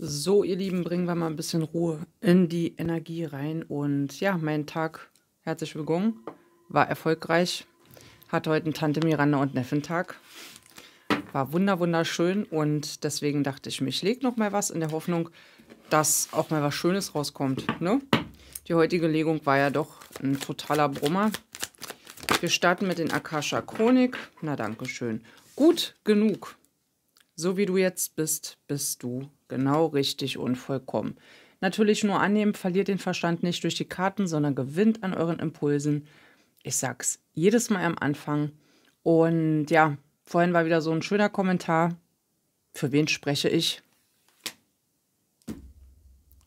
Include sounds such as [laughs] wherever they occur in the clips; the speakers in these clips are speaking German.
So, ihr Lieben, bringen wir mal ein bisschen Ruhe in die Energie rein. Und ja, mein Tag, herzlich willkommen, war erfolgreich. Hatte heute einen Tante Miranda und Neffentag. War wunder, wunderschön und deswegen dachte ich mir, ich lege noch mal was in der Hoffnung, dass auch mal was Schönes rauskommt. Ne? Die heutige Legung war ja doch ein totaler Brummer. Wir starten mit den Akasha Chronik. Na, danke schön. Gut genug. So wie du jetzt bist, bist du Genau richtig und vollkommen. Natürlich nur annehmen, verliert den Verstand nicht durch die Karten, sondern gewinnt an euren Impulsen. Ich sag's jedes Mal am Anfang. Und ja, vorhin war wieder so ein schöner Kommentar. Für wen spreche ich?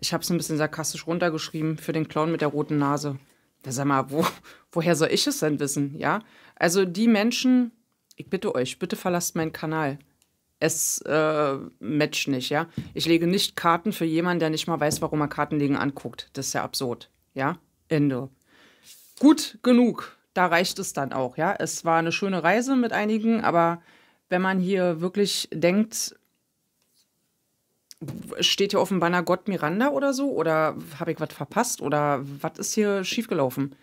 Ich habe es ein bisschen sarkastisch runtergeschrieben für den Clown mit der roten Nase. Da sag mal, wo, [laughs] woher soll ich es denn wissen? Ja, also die Menschen, ich bitte euch, bitte verlasst meinen Kanal es äh, matcht nicht, ja. Ich lege nicht Karten für jemanden, der nicht mal weiß, warum er Karten legen anguckt. Das ist ja absurd, ja. Ende. Gut genug. Da reicht es dann auch, ja. Es war eine schöne Reise mit einigen, aber wenn man hier wirklich denkt, steht hier auf dem Banner Gott Miranda oder so? Oder habe ich was verpasst? Oder was ist hier schiefgelaufen?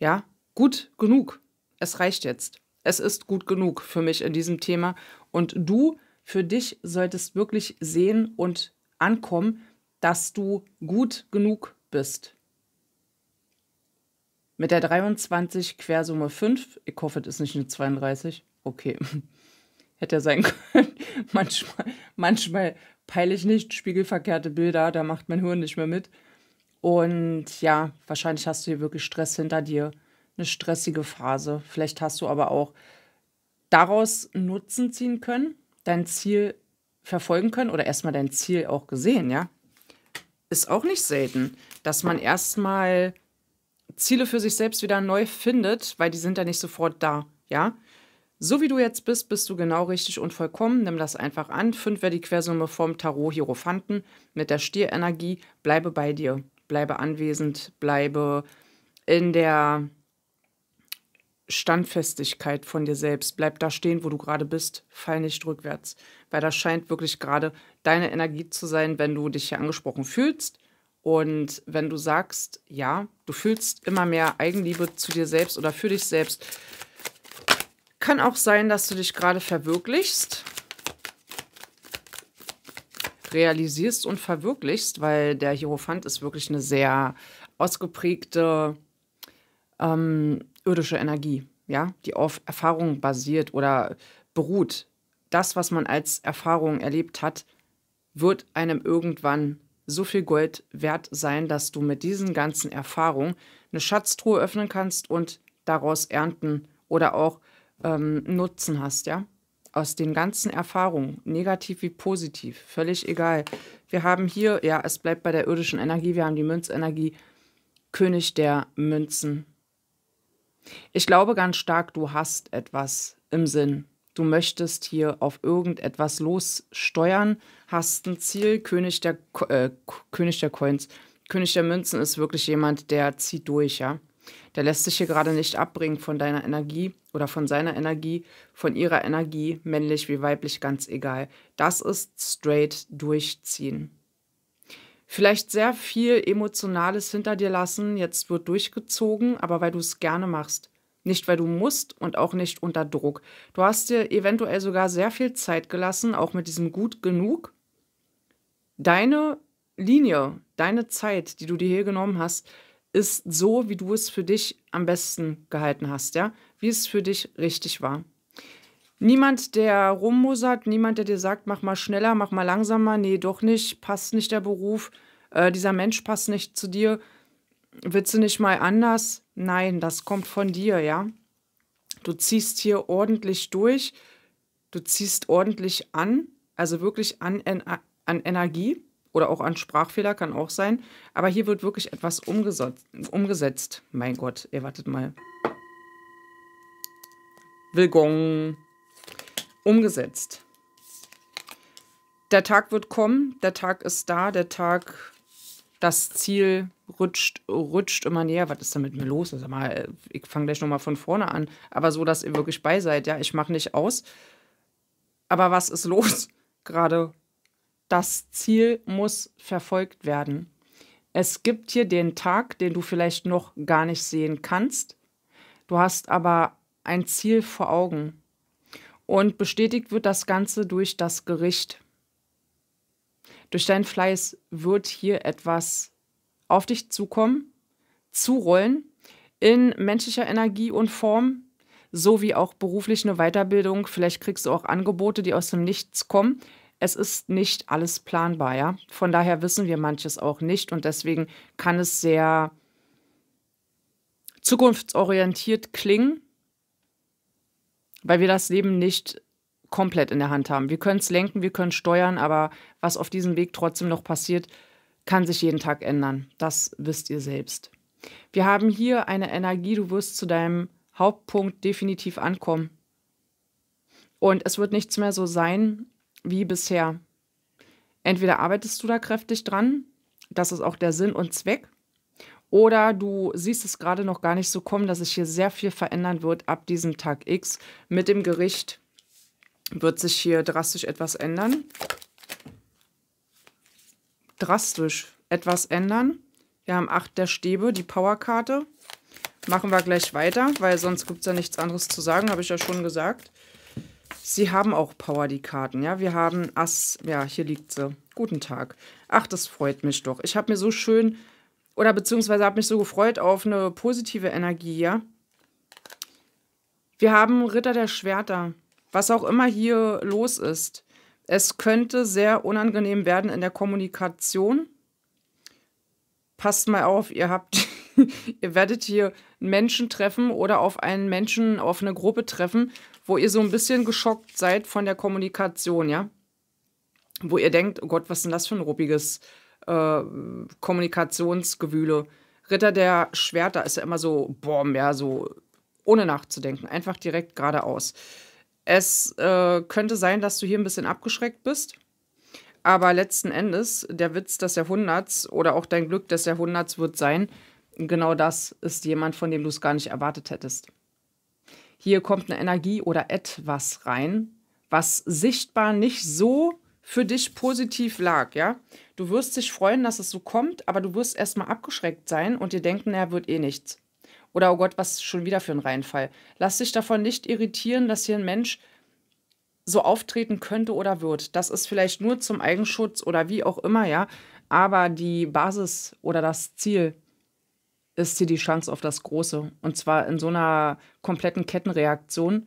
Ja, gut genug. Es reicht jetzt. Es ist gut genug für mich in diesem Thema. Und du für dich solltest wirklich sehen und ankommen, dass du gut genug bist. Mit der 23 Quersumme 5, ich hoffe, das ist nicht eine 32, okay. [laughs] Hätte ja sein können. [laughs] manchmal, manchmal peile ich nicht spiegelverkehrte Bilder, da macht mein Hirn nicht mehr mit. Und ja, wahrscheinlich hast du hier wirklich Stress hinter dir, eine stressige Phase. Vielleicht hast du aber auch daraus Nutzen ziehen können, dein Ziel verfolgen können oder erstmal dein Ziel auch gesehen, ja, ist auch nicht selten, dass man erstmal Ziele für sich selbst wieder neu findet, weil die sind ja nicht sofort da, ja. So wie du jetzt bist, bist du genau richtig und vollkommen. Nimm das einfach an. Fünf wäre die Quersumme vom Tarot Hierophanten mit der Stierenergie. Bleibe bei dir, bleibe anwesend, bleibe in der Standfestigkeit von dir selbst. Bleib da stehen, wo du gerade bist. Fall nicht rückwärts. Weil das scheint wirklich gerade deine Energie zu sein, wenn du dich hier angesprochen fühlst. Und wenn du sagst, ja, du fühlst immer mehr Eigenliebe zu dir selbst oder für dich selbst, kann auch sein, dass du dich gerade verwirklichst, realisierst und verwirklichst, weil der Hierophant ist wirklich eine sehr ausgeprägte ähm, irdische Energie, ja, die auf Erfahrung basiert oder beruht. Das, was man als Erfahrung erlebt hat, wird einem irgendwann so viel Gold wert sein, dass du mit diesen ganzen Erfahrungen eine Schatztruhe öffnen kannst und daraus ernten oder auch ähm, Nutzen hast, ja? Aus den ganzen Erfahrungen, negativ wie positiv, völlig egal. Wir haben hier, ja, es bleibt bei der irdischen Energie, wir haben die Münzenergie, König der Münzen, ich glaube ganz stark, du hast etwas im Sinn. Du möchtest hier auf irgendetwas lossteuern, hast ein Ziel. König der, äh, König der Coins, König der Münzen ist wirklich jemand, der zieht durch, ja. Der lässt sich hier gerade nicht abbringen von deiner Energie oder von seiner Energie, von ihrer Energie, männlich wie weiblich, ganz egal. Das ist straight durchziehen vielleicht sehr viel Emotionales hinter dir lassen. Jetzt wird durchgezogen, aber weil du es gerne machst. Nicht, weil du musst und auch nicht unter Druck. Du hast dir eventuell sogar sehr viel Zeit gelassen, auch mit diesem gut genug. Deine Linie, deine Zeit, die du dir hier genommen hast, ist so, wie du es für dich am besten gehalten hast, ja? Wie es für dich richtig war. Niemand, der rummusert, niemand, der dir sagt, mach mal schneller, mach mal langsamer, nee, doch nicht, passt nicht der Beruf, äh, dieser Mensch passt nicht zu dir, willst du nicht mal anders? Nein, das kommt von dir, ja. Du ziehst hier ordentlich durch, du ziehst ordentlich an, also wirklich an, an Energie oder auch an Sprachfehler kann auch sein, aber hier wird wirklich etwas umgesetzt. umgesetzt. Mein Gott, ihr wartet mal. Willkommen umgesetzt. Der Tag wird kommen, der Tag ist da, der Tag, das Ziel rutscht, rutscht immer näher. Was ist denn mit mir los? Sag mal, ich fange gleich nochmal von vorne an. Aber so, dass ihr wirklich bei seid, ja, ich mache nicht aus. Aber was ist los [laughs] gerade? Das Ziel muss verfolgt werden. Es gibt hier den Tag, den du vielleicht noch gar nicht sehen kannst. Du hast aber ein Ziel vor Augen. Und bestätigt wird das Ganze durch das Gericht. Durch deinen Fleiß wird hier etwas auf dich zukommen, zurollen, in menschlicher Energie und Form, sowie auch beruflich eine Weiterbildung. Vielleicht kriegst du auch Angebote, die aus dem Nichts kommen. Es ist nicht alles planbar, ja. Von daher wissen wir manches auch nicht und deswegen kann es sehr zukunftsorientiert klingen weil wir das Leben nicht komplett in der Hand haben. Wir können es lenken, wir können steuern, aber was auf diesem Weg trotzdem noch passiert, kann sich jeden Tag ändern. Das wisst ihr selbst. Wir haben hier eine Energie, du wirst zu deinem Hauptpunkt definitiv ankommen. Und es wird nichts mehr so sein wie bisher. Entweder arbeitest du da kräftig dran, das ist auch der Sinn und Zweck, oder du siehst es gerade noch gar nicht so kommen, dass sich hier sehr viel verändern wird ab diesem Tag X. Mit dem Gericht wird sich hier drastisch etwas ändern. Drastisch etwas ändern. Wir haben 8 der Stäbe, die Powerkarte. Machen wir gleich weiter, weil sonst gibt es ja nichts anderes zu sagen, habe ich ja schon gesagt. Sie haben auch Power, die Karten, ja. Wir haben Ass, ja, hier liegt sie. Guten Tag. Ach, das freut mich doch. Ich habe mir so schön oder beziehungsweise habe mich so gefreut auf eine positive Energie, ja. Wir haben Ritter der Schwerter. Was auch immer hier los ist. Es könnte sehr unangenehm werden in der Kommunikation. Passt mal auf, ihr habt, [laughs] ihr werdet hier Menschen treffen oder auf einen Menschen, auf eine Gruppe treffen, wo ihr so ein bisschen geschockt seid von der Kommunikation, ja? Wo ihr denkt, oh Gott, was ist denn das für ein ruppiges äh, Kommunikationsgewühle. Ritter der Schwerter ist ja immer so, boom, ja, so ohne nachzudenken, einfach direkt geradeaus. Es äh, könnte sein, dass du hier ein bisschen abgeschreckt bist, aber letzten Endes, der Witz des Jahrhunderts oder auch dein Glück des Jahrhunderts wird sein, genau das ist jemand, von dem du es gar nicht erwartet hättest. Hier kommt eine Energie oder etwas rein, was sichtbar nicht so für dich positiv lag, ja. Du wirst dich freuen, dass es so kommt, aber du wirst erstmal abgeschreckt sein und dir denken, naja, wird eh nichts. Oder oh Gott, was schon wieder für ein Reinfall. Lass dich davon nicht irritieren, dass hier ein Mensch so auftreten könnte oder wird. Das ist vielleicht nur zum Eigenschutz oder wie auch immer, ja. Aber die Basis oder das Ziel ist hier die Chance auf das Große. Und zwar in so einer kompletten Kettenreaktion.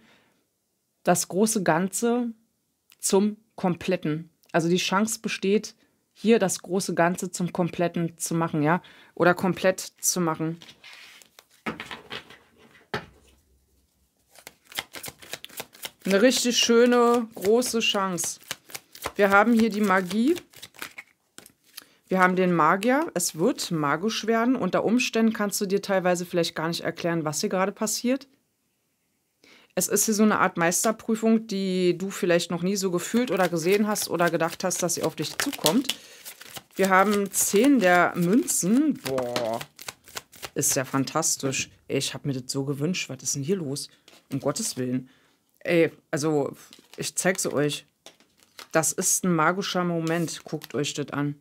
Das große Ganze zum Kompletten. Also die Chance besteht, hier das große Ganze zum Kompletten zu machen, ja? Oder komplett zu machen. Eine richtig schöne, große Chance. Wir haben hier die Magie. Wir haben den Magier. Es wird magisch werden. Unter Umständen kannst du dir teilweise vielleicht gar nicht erklären, was hier gerade passiert es ist hier so eine Art Meisterprüfung, die du vielleicht noch nie so gefühlt oder gesehen hast oder gedacht hast, dass sie auf dich zukommt. Wir haben zehn der Münzen. Boah, ist ja fantastisch. Ich habe mir das so gewünscht. Was ist denn hier los? Um Gottes Willen. Ey, also, ich zeig's euch. Das ist ein magischer Moment. Guckt euch das an.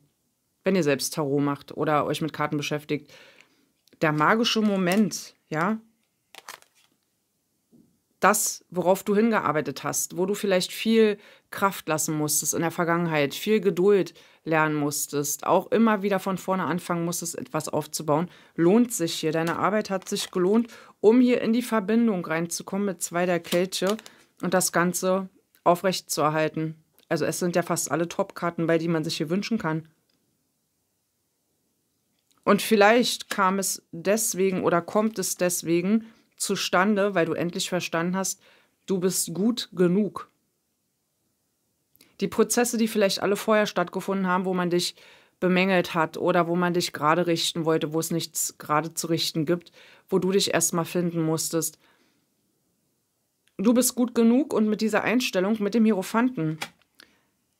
Wenn ihr selbst Tarot macht oder euch mit Karten beschäftigt. Der magische Moment, ja, das, worauf du hingearbeitet hast, wo du vielleicht viel Kraft lassen musstest in der Vergangenheit, viel Geduld lernen musstest, auch immer wieder von vorne anfangen musstest, etwas aufzubauen, lohnt sich hier. Deine Arbeit hat sich gelohnt, um hier in die Verbindung reinzukommen mit zwei der Kelche und das Ganze aufrechtzuerhalten. Also es sind ja fast alle Top-Karten bei, die man sich hier wünschen kann. Und vielleicht kam es deswegen oder kommt es deswegen, zustande, weil du endlich verstanden hast, du bist gut genug. Die Prozesse, die vielleicht alle vorher stattgefunden haben, wo man dich bemängelt hat oder wo man dich gerade richten wollte, wo es nichts gerade zu richten gibt, wo du dich erstmal finden musstest. Du bist gut genug und mit dieser Einstellung, mit dem Hierophanten,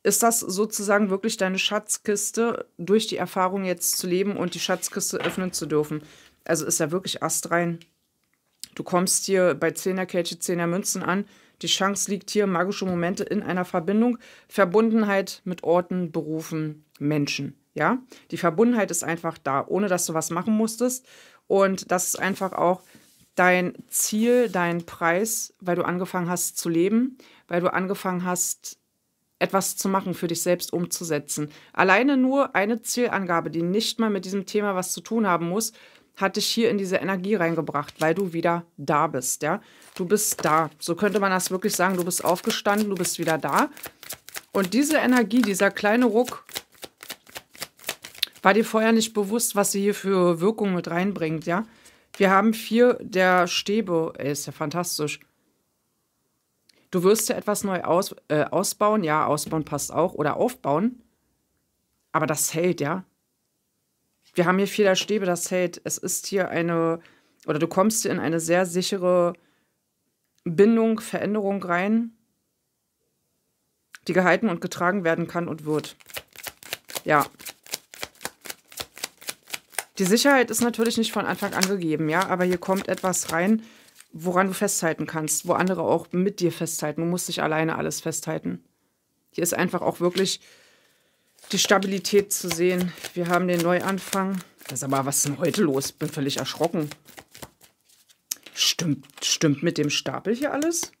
ist das sozusagen wirklich deine Schatzkiste, durch die Erfahrung jetzt zu leben und die Schatzkiste öffnen zu dürfen. Also ist ja wirklich Ast rein. Du kommst hier bei 10er Kelche, 10er Münzen an. Die Chance liegt hier, magische Momente in einer Verbindung, Verbundenheit mit Orten, Berufen, Menschen. Ja, die Verbundenheit ist einfach da, ohne dass du was machen musstest. Und das ist einfach auch dein Ziel, dein Preis, weil du angefangen hast zu leben, weil du angefangen hast, etwas zu machen, für dich selbst umzusetzen. Alleine nur eine Zielangabe, die nicht mal mit diesem Thema was zu tun haben muss, hat dich hier in diese Energie reingebracht, weil du wieder da bist, ja. Du bist da. So könnte man das wirklich sagen. Du bist aufgestanden, du bist wieder da. Und diese Energie, dieser kleine Ruck, war dir vorher nicht bewusst, was sie hier für Wirkung mit reinbringt, ja. Wir haben vier der Stäbe. Ey, ist ja fantastisch. Du wirst ja etwas neu aus, äh, ausbauen. Ja, ausbauen passt auch. Oder aufbauen. Aber das hält, ja wir haben hier viele Stäbe, das hält. Es ist hier eine, oder du kommst hier in eine sehr sichere Bindung, Veränderung rein, die gehalten und getragen werden kann und wird. Ja. Die Sicherheit ist natürlich nicht von Anfang an gegeben, ja, aber hier kommt etwas rein, woran du festhalten kannst, wo andere auch mit dir festhalten. Du musst dich alleine alles festhalten. Hier ist einfach auch wirklich die Stabilität zu sehen. Wir haben den Neuanfang. Das ist aber was ist denn heute los? Bin völlig erschrocken. Stimmt, stimmt mit dem Stapel hier alles?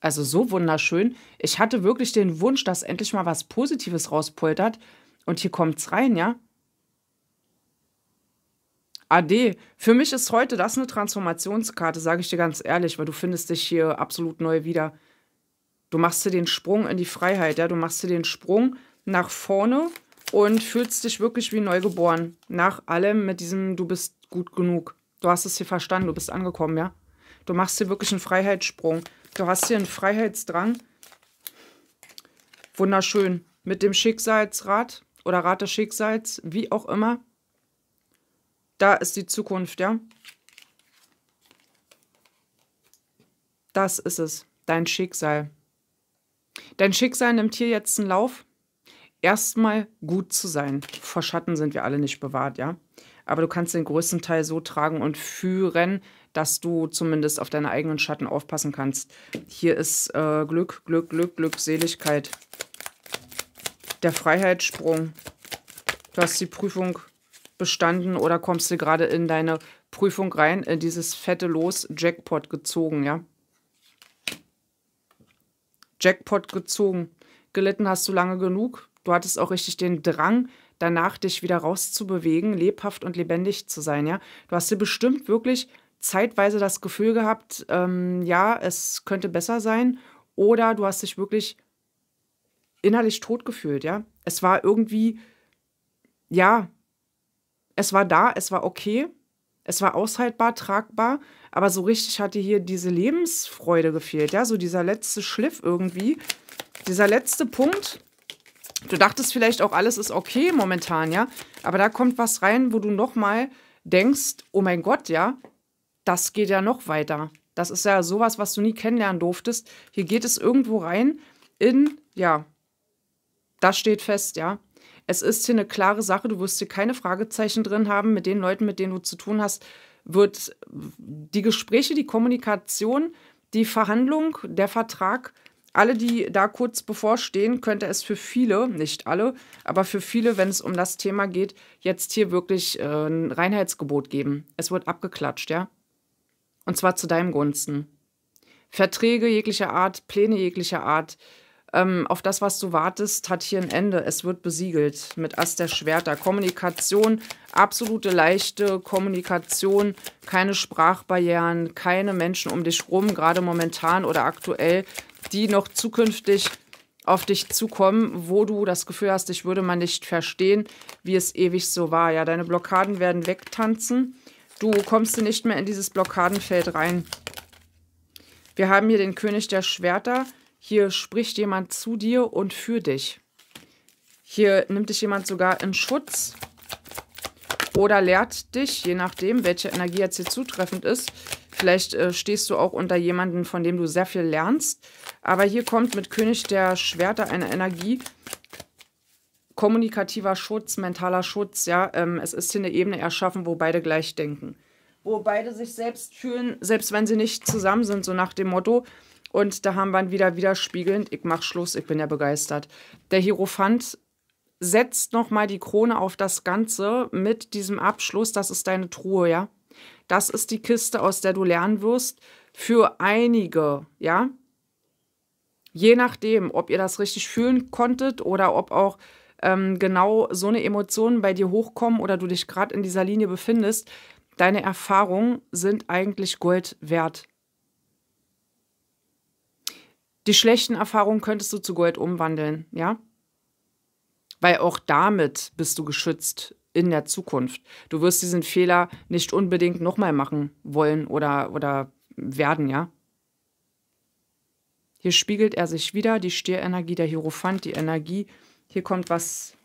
Also so wunderschön. Ich hatte wirklich den Wunsch, dass endlich mal was Positives rauspoltert. Und hier kommt's rein, ja? Ade, Für mich ist heute das eine Transformationskarte, sage ich dir ganz ehrlich, weil du findest dich hier absolut neu wieder. Du machst dir den Sprung in die Freiheit, ja? Du machst dir den Sprung nach vorne und fühlst dich wirklich wie neugeboren. Nach allem mit diesem, du bist gut genug. Du hast es hier verstanden, du bist angekommen, ja? Du machst hier wirklich einen Freiheitssprung. Du hast hier einen Freiheitsdrang. Wunderschön. Mit dem Schicksalsrat oder Rat des Schicksals, wie auch immer. Da ist die Zukunft, ja? Das ist es, dein Schicksal. Dein Schicksal nimmt hier jetzt einen Lauf erstmal gut zu sein. Vor Schatten sind wir alle nicht bewahrt, ja. Aber du kannst den größten Teil so tragen und führen, dass du zumindest auf deine eigenen Schatten aufpassen kannst. Hier ist äh, Glück, Glück, Glück, Glückseligkeit. Der Freiheitssprung. Du hast die Prüfung bestanden oder kommst du gerade in deine Prüfung rein, in dieses fette Los Jackpot gezogen, ja? Jackpot gezogen. Gelitten hast du lange genug, du hattest auch richtig den Drang, danach dich wieder rauszubewegen, lebhaft und lebendig zu sein, ja. Du hast dir bestimmt wirklich zeitweise das Gefühl gehabt, ähm, ja, es könnte besser sein. Oder du hast dich wirklich innerlich tot gefühlt, ja. Es war irgendwie, ja, es war da, es war okay, es war aushaltbar, tragbar, aber so richtig hat dir hier diese Lebensfreude gefehlt, ja, so dieser letzte Schliff irgendwie, dieser letzte Punkt, Du dachtest vielleicht auch, alles ist okay momentan, ja. Aber da kommt was rein, wo du nochmal denkst, oh mein Gott, ja, das geht ja noch weiter. Das ist ja sowas, was du nie kennenlernen durftest. Hier geht es irgendwo rein in, ja, das steht fest, ja. Es ist hier eine klare Sache, du wirst hier keine Fragezeichen drin haben mit den Leuten, mit denen du zu tun hast, wird die Gespräche, die Kommunikation, die Verhandlung, der Vertrag alle, die da kurz bevorstehen, könnte es für viele, nicht alle, aber für viele, wenn es um das Thema geht, jetzt hier wirklich äh, ein Reinheitsgebot geben. Es wird abgeklatscht, ja? Und zwar zu deinem Gunsten. Verträge jeglicher Art, Pläne jeglicher Art, ähm, auf das, was du wartest, hat hier ein Ende. Es wird besiegelt mit Ast der Schwerter. Kommunikation, absolute leichte Kommunikation, keine Sprachbarrieren, keine Menschen um dich rum, gerade momentan oder aktuell die noch zukünftig auf dich zukommen, wo du das Gefühl hast, ich würde mal nicht verstehen, wie es ewig so war. Ja, deine Blockaden werden wegtanzen. Du kommst nicht mehr in dieses Blockadenfeld rein. Wir haben hier den König der Schwerter. Hier spricht jemand zu dir und für dich. Hier nimmt dich jemand sogar in Schutz oder lehrt dich, je nachdem, welche Energie jetzt hier zutreffend ist, Vielleicht äh, stehst du auch unter jemanden, von dem du sehr viel lernst. Aber hier kommt mit König der Schwerter eine Energie. Kommunikativer Schutz, mentaler Schutz, ja. Ähm, es ist hier eine Ebene erschaffen, wo beide gleich denken. Wo beide sich selbst fühlen, selbst wenn sie nicht zusammen sind, so nach dem Motto. Und da haben wir ihn wieder widerspiegelnd, ich mache Schluss, ich bin ja begeistert. Der Hierophant setzt nochmal die Krone auf das Ganze mit diesem Abschluss, das ist deine Truhe, ja. Das ist die Kiste, aus der du lernen wirst. Für einige, ja. Je nachdem, ob ihr das richtig fühlen konntet oder ob auch ähm, genau so eine Emotion bei dir hochkommen oder du dich gerade in dieser Linie befindest, deine Erfahrungen sind eigentlich Gold wert. Die schlechten Erfahrungen könntest du zu Gold umwandeln, ja? Weil auch damit bist du geschützt in der Zukunft. Du wirst diesen Fehler nicht unbedingt nochmal machen wollen oder, oder werden, ja? Hier spiegelt er sich wieder, die Stierenergie, der Hierophant, die Energie. Hier kommt was.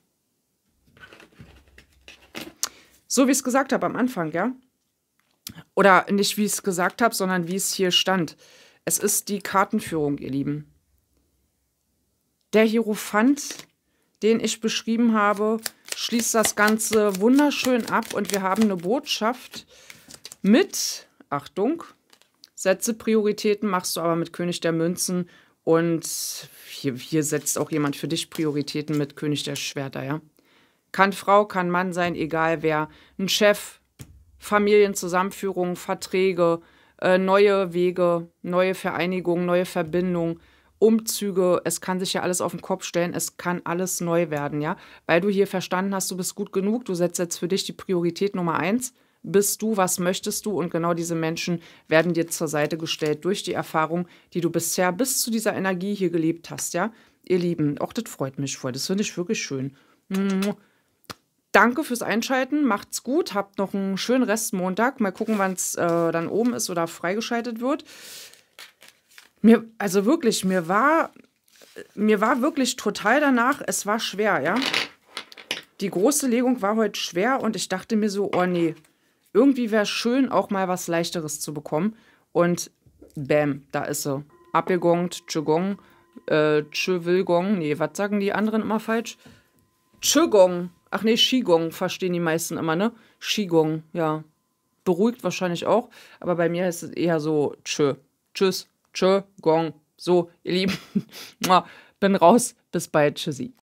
So wie ich es gesagt habe am Anfang, ja? Oder nicht wie ich es gesagt habe, sondern wie es hier stand. Es ist die Kartenführung, ihr Lieben. Der Hierophant, den ich beschrieben habe, schließt das Ganze wunderschön ab und wir haben eine Botschaft mit, Achtung, setze Prioritäten, machst du aber mit König der Münzen und hier, hier setzt auch jemand für dich Prioritäten mit König der Schwerter, ja. Kann Frau, kann Mann sein, egal wer. Ein Chef, Familienzusammenführung, Verträge, äh, neue Wege, neue Vereinigungen, neue Verbindungen. Umzüge, es kann sich ja alles auf den Kopf stellen, es kann alles neu werden, ja. Weil du hier verstanden hast, du bist gut genug, du setzt jetzt für dich die Priorität Nummer eins. Bist du, was möchtest du? Und genau diese Menschen werden dir zur Seite gestellt durch die Erfahrung, die du bisher bis zu dieser Energie hier gelebt hast, ja. Ihr Lieben, auch das freut mich voll, das finde ich wirklich schön. [tsk] Danke fürs Einschalten, macht's gut, habt noch einen schönen Restmontag. Mal gucken, wann es äh, dann oben ist oder freigeschaltet wird. Mir, also wirklich, mir war, mir war wirklich total danach, es war schwer, ja. Die große Legung war heute schwer und ich dachte mir so, oh nee, irgendwie wäre es schön, auch mal was Leichteres zu bekommen. Und bam, da ist sie. Abgegongt, Chugong, äh, Chöwilgong, nee, was sagen die anderen immer falsch? Chögong, ach nee, Shigong verstehen die meisten immer, ne? Shigong, ja. Beruhigt wahrscheinlich auch, aber bei mir ist es eher so Tschö. Tschüss. Tschö, Gong. So, ihr Lieben, [laughs] bin raus. Bis bald. Tschüssi.